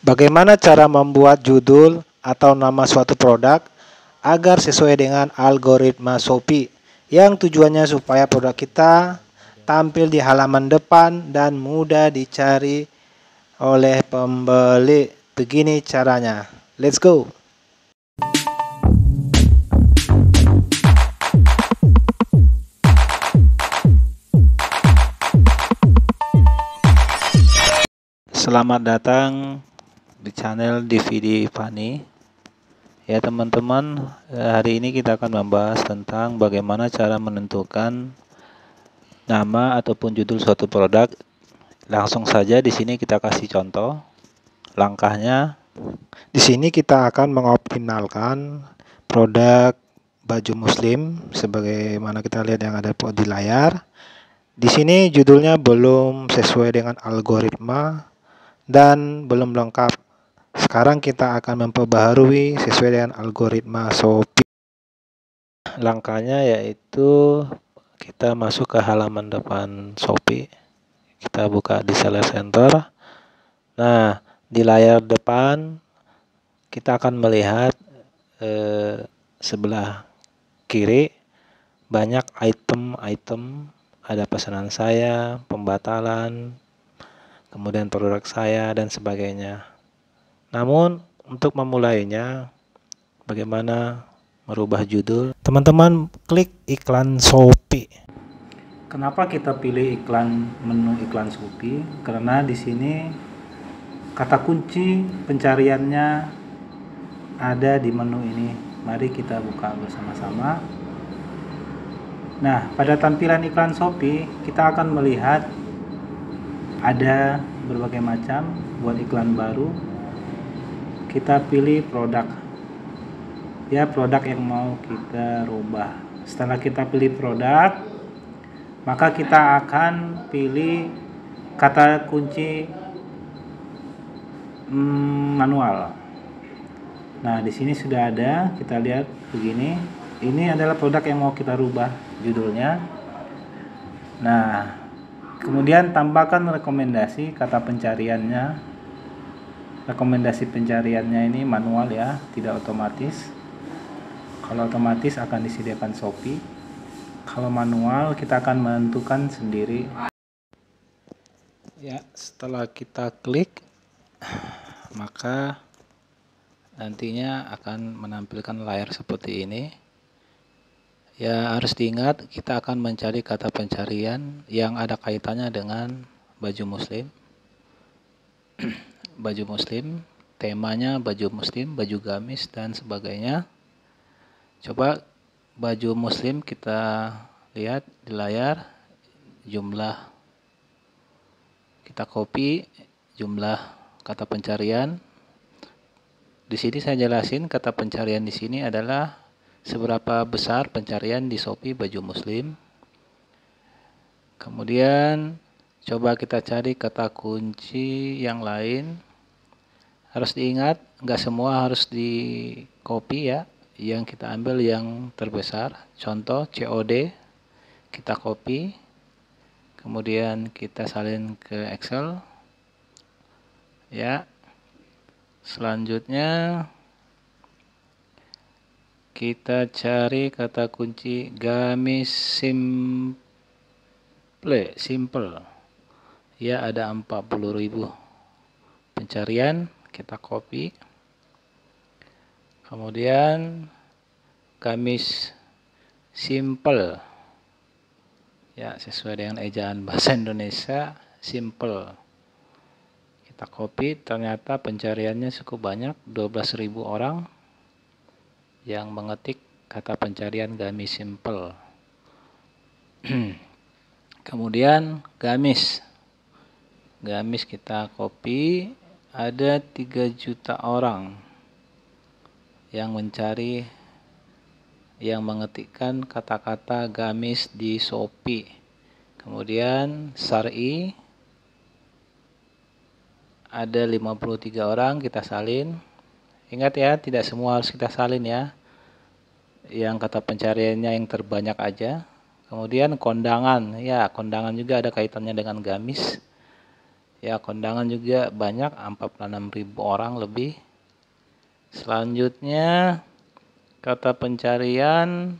Bagaimana cara membuat judul atau nama suatu produk agar sesuai dengan algoritma Shopee yang tujuannya supaya produk kita tampil di halaman depan dan mudah dicari oleh pembeli. Begini caranya. Let's go. Selamat datang di channel DVD Fani. Ya teman-teman, eh, hari ini kita akan membahas tentang bagaimana cara menentukan nama ataupun judul suatu produk. Langsung saja di sini kita kasih contoh. Langkahnya di sini kita akan mengoptimalkan produk baju muslim sebagaimana kita lihat yang ada di layar. Di sini judulnya belum sesuai dengan algoritma dan belum lengkap sekarang kita akan memperbaharui sesuai dengan algoritma Sopi. Langkahnya yaitu kita masuk ke halaman depan Shopee. Kita buka di Seller Center. Nah, di layar depan kita akan melihat eh, sebelah kiri banyak item-item ada pesanan saya, pembatalan, kemudian produk saya dan sebagainya. Namun untuk memulainya, bagaimana merubah judul? Teman-teman klik iklan Shopee. Kenapa kita pilih iklan menu iklan Shopee? Karena di sini kata kunci pencariannya ada di menu ini. Mari kita buka bersama-sama. Nah, pada tampilan iklan Shopee, kita akan melihat ada berbagai macam buat iklan baru kita pilih produk ya produk yang mau kita rubah setelah kita pilih produk maka kita akan pilih kata kunci hmm, manual nah di sini sudah ada kita lihat begini ini adalah produk yang mau kita rubah judulnya nah kemudian tambahkan rekomendasi kata pencariannya rekomendasi pencariannya ini manual ya tidak otomatis kalau otomatis akan disediakan Shopee kalau manual kita akan menentukan sendiri ya setelah kita klik maka nantinya akan menampilkan layar seperti ini ya harus diingat kita akan mencari kata pencarian yang ada kaitannya dengan baju muslim baju muslim, temanya baju muslim, baju gamis dan sebagainya. Coba baju muslim kita lihat di layar jumlah. Kita copy jumlah kata pencarian. Di sini saya jelasin kata pencarian di sini adalah seberapa besar pencarian di Shopee baju muslim. Kemudian coba kita cari kata kunci yang lain harus diingat nggak semua harus di copy ya yang kita ambil yang terbesar contoh COD kita copy kemudian kita salin ke Excel ya selanjutnya kita cari kata kunci gamis simple simple ya ada 40.000 pencarian kita copy kemudian gamis simple ya sesuai dengan ejaan bahasa Indonesia simple kita copy ternyata pencariannya cukup banyak 12.000 orang yang mengetik kata pencarian gamis simple kemudian gamis gamis kita copy ada 3 juta orang yang mencari yang mengetikkan kata-kata gamis di Shopee. Kemudian Sari ada 53 orang kita salin. Ingat ya, tidak semua harus kita salin ya. Yang kata pencariannya yang terbanyak aja. Kemudian kondangan, ya kondangan juga ada kaitannya dengan gamis ya kondangan juga banyak 46.000 orang lebih selanjutnya kata pencarian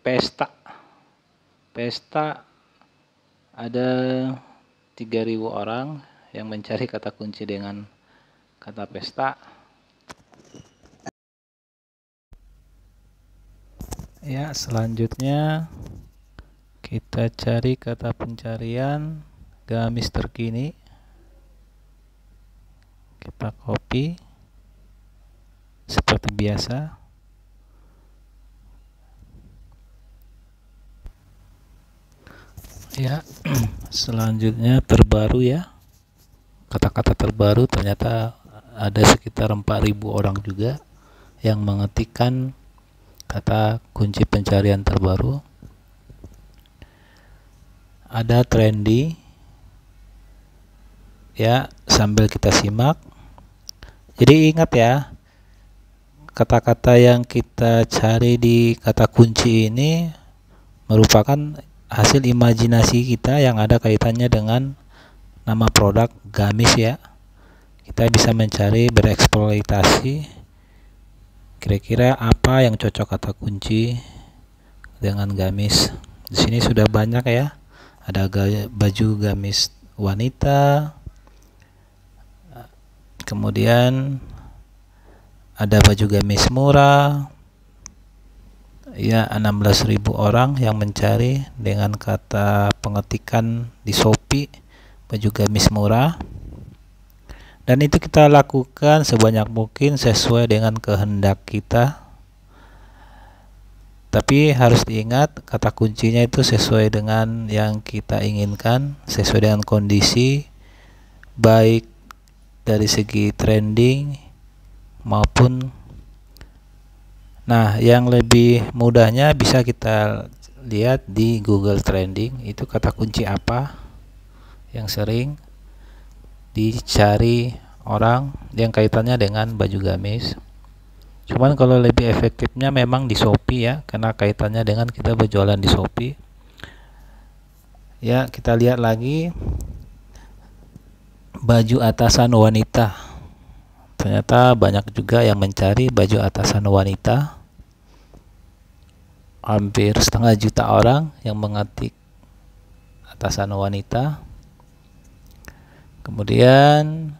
pesta pesta ada 3.000 orang yang mencari kata kunci dengan kata pesta ya selanjutnya kita cari kata pencarian gamis terkini kita copy seperti biasa ya selanjutnya terbaru ya kata-kata terbaru ternyata ada sekitar 4000 orang juga yang mengetikkan kata kunci pencarian terbaru ada trendy ya sambil kita simak jadi ingat ya kata-kata yang kita cari di kata kunci ini merupakan hasil imajinasi kita yang ada kaitannya dengan nama produk gamis ya kita bisa mencari bereksploitasi kira-kira apa yang cocok kata kunci dengan gamis di sini sudah banyak ya ada baju gamis wanita kemudian ada baju gamis murah ya 16.000 orang yang mencari dengan kata pengetikan di Shopee baju gamis murah dan itu kita lakukan sebanyak mungkin sesuai dengan kehendak kita tapi harus diingat kata kuncinya itu sesuai dengan yang kita inginkan, sesuai dengan kondisi baik dari segi trending maupun Nah, yang lebih mudahnya bisa kita lihat di Google Trending itu kata kunci apa yang sering dicari orang yang kaitannya dengan baju gamis cuman kalau lebih efektifnya memang di Shopee ya karena kaitannya dengan kita berjualan di Shopee ya kita lihat lagi baju atasan wanita ternyata banyak juga yang mencari baju atasan wanita hampir setengah juta orang yang mengetik atasan wanita kemudian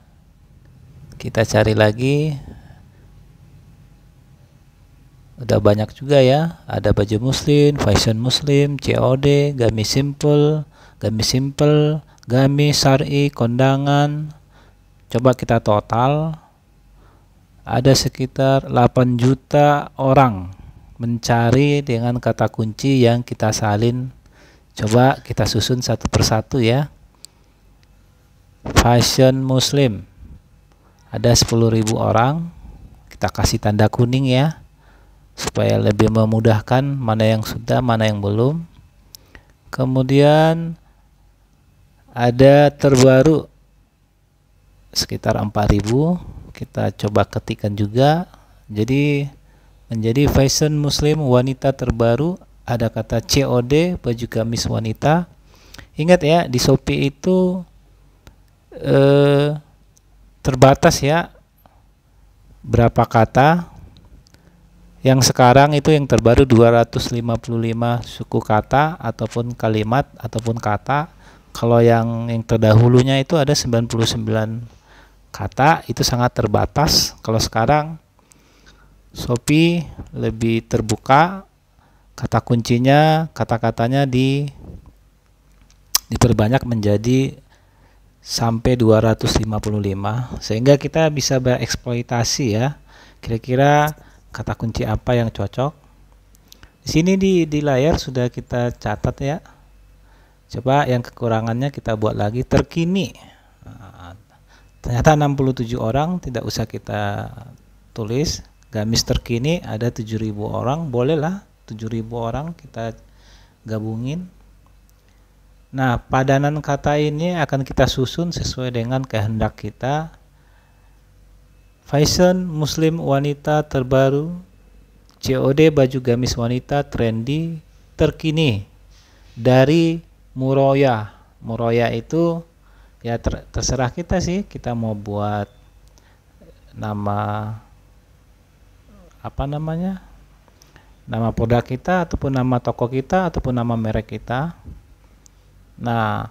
kita cari lagi udah banyak juga ya ada baju muslim fashion muslim COD gamis simple gamis simple gamis sari kondangan coba kita total ada sekitar 8 juta orang mencari dengan kata kunci yang kita salin coba kita susun satu persatu ya fashion muslim ada 10.000 orang kita kasih tanda kuning ya supaya lebih memudahkan mana yang sudah, mana yang belum. Kemudian ada terbaru sekitar 4000 kita coba ketikkan juga jadi menjadi fashion muslim wanita terbaru ada kata COD baju gamis wanita ingat ya di Shopee itu eh, terbatas ya berapa kata yang sekarang itu yang terbaru 255 suku kata ataupun kalimat ataupun kata. Kalau yang yang terdahulunya itu ada 99 kata, itu sangat terbatas. Kalau sekarang Shopee lebih terbuka, kata kuncinya, kata-katanya di diperbanyak menjadi sampai 255 sehingga kita bisa bereksploitasi ya. Kira-kira kata kunci apa yang cocok. Di sini di, di layar sudah kita catat ya. Coba yang kekurangannya kita buat lagi terkini. Ah, ternyata 67 orang tidak usah kita tulis. Gamis terkini ada 7000 orang, bolehlah 7000 orang kita gabungin. Nah, padanan kata ini akan kita susun sesuai dengan kehendak kita Fashion Muslim wanita terbaru, COD baju gamis wanita trendy terkini dari Muroya. Muroya itu ya ter terserah kita sih, kita mau buat nama apa namanya? Nama produk kita ataupun nama toko kita ataupun nama merek kita. Nah,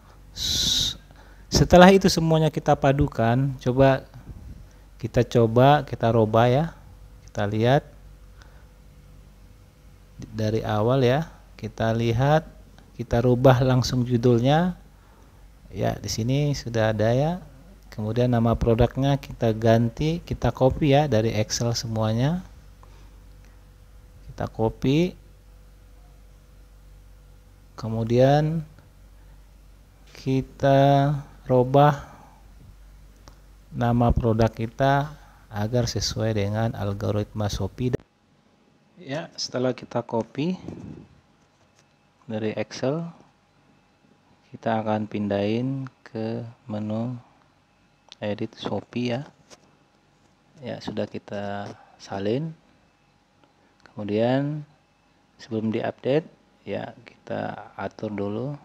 setelah itu semuanya kita padukan, coba kita coba kita roba ya kita lihat dari awal ya kita lihat kita rubah langsung judulnya ya di sini sudah ada ya kemudian nama produknya kita ganti kita copy ya dari Excel semuanya kita copy kemudian kita rubah nama produk kita agar sesuai dengan algoritma Shopee. Ya, setelah kita copy dari Excel, kita akan pindahin ke menu edit Shopee ya. Ya, sudah kita salin. Kemudian sebelum diupdate, ya kita atur dulu.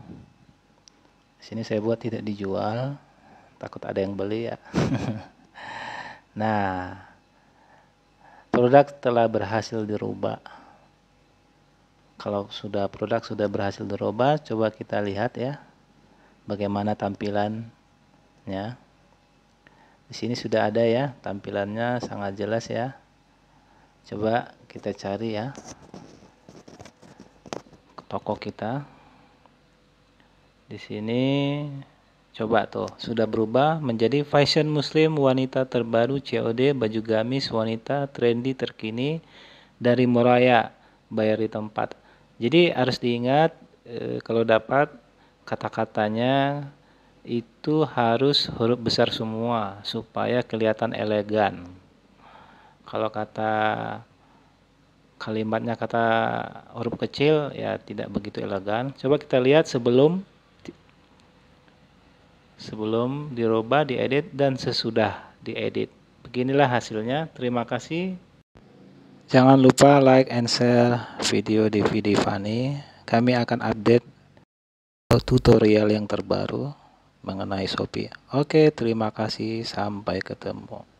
Di sini saya buat tidak dijual takut ada yang beli ya. nah, produk telah berhasil dirubah. Kalau sudah produk sudah berhasil dirubah, coba kita lihat ya bagaimana tampilannya. Di sini sudah ada ya, tampilannya sangat jelas ya. Coba kita cari ya toko kita. Di sini Coba tuh, sudah berubah menjadi fashion muslim wanita terbaru COD baju gamis wanita trendy terkini dari Moraya bayar di tempat. Jadi harus diingat e, kalau dapat kata-katanya itu harus huruf besar semua supaya kelihatan elegan. Kalau kata kalimatnya kata huruf kecil ya tidak begitu elegan. Coba kita lihat sebelum sebelum dirubah, diedit, dan sesudah diedit. Beginilah hasilnya. Terima kasih. Jangan lupa like and share video di video Fani. Kami akan update tutorial yang terbaru mengenai Shopee. Oke, terima kasih. Sampai ketemu.